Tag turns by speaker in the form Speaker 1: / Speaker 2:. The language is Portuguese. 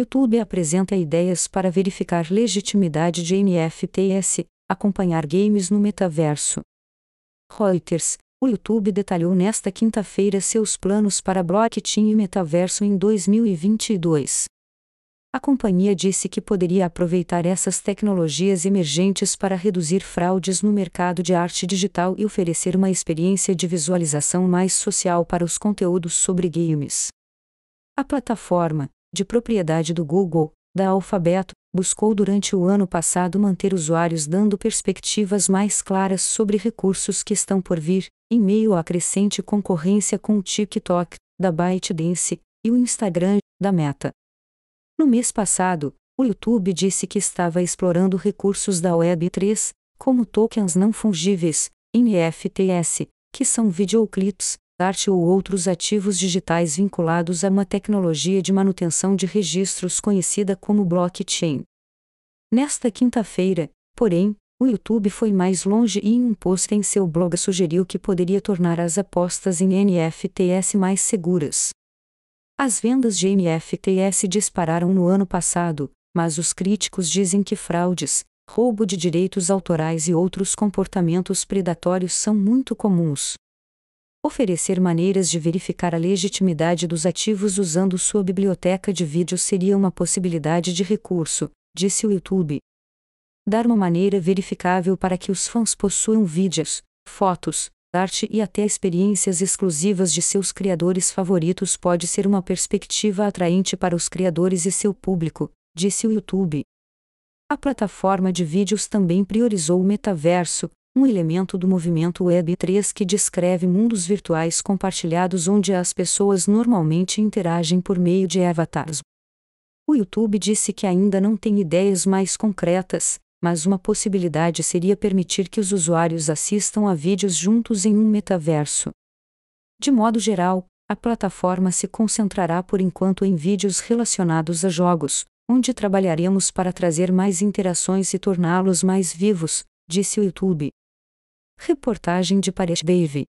Speaker 1: YouTube apresenta ideias para verificar legitimidade de NFTs, acompanhar games no metaverso. Reuters, o YouTube detalhou nesta quinta-feira seus planos para blockchain e metaverso em 2022. A companhia disse que poderia aproveitar essas tecnologias emergentes para reduzir fraudes no mercado de arte digital e oferecer uma experiência de visualização mais social para os conteúdos sobre games. A plataforma, de propriedade do Google, da Alfabeto, buscou durante o ano passado manter usuários dando perspectivas mais claras sobre recursos que estão por vir, em meio à crescente concorrência com o TikTok, da ByteDance, e o Instagram, da Meta. No mês passado, o YouTube disse que estava explorando recursos da Web3, como tokens não fungíveis, NFTs, que são videoclips, arte ou outros ativos digitais vinculados a uma tecnologia de manutenção de registros conhecida como blockchain. Nesta quinta-feira, porém, o YouTube foi mais longe e em um post em seu blog sugeriu que poderia tornar as apostas em NFTs mais seguras. As vendas de NFTs dispararam no ano passado, mas os críticos dizem que fraudes, roubo de direitos autorais e outros comportamentos predatórios são muito comuns. Oferecer maneiras de verificar a legitimidade dos ativos usando sua biblioteca de vídeos seria uma possibilidade de recurso, disse o YouTube. Dar uma maneira verificável para que os fãs possuam vídeos, fotos, arte e até experiências exclusivas de seus criadores favoritos pode ser uma perspectiva atraente para os criadores e seu público, disse o YouTube. A plataforma de vídeos também priorizou o metaverso, um elemento do movimento Web 3 que descreve mundos virtuais compartilhados onde as pessoas normalmente interagem por meio de avatars. O YouTube disse que ainda não tem ideias mais concretas, mas uma possibilidade seria permitir que os usuários assistam a vídeos juntos em um metaverso. De modo geral, a plataforma se concentrará por enquanto em vídeos relacionados a jogos, onde trabalharemos para trazer mais interações e torná-los mais vivos, disse o YouTube. Reportagem de Paris Dave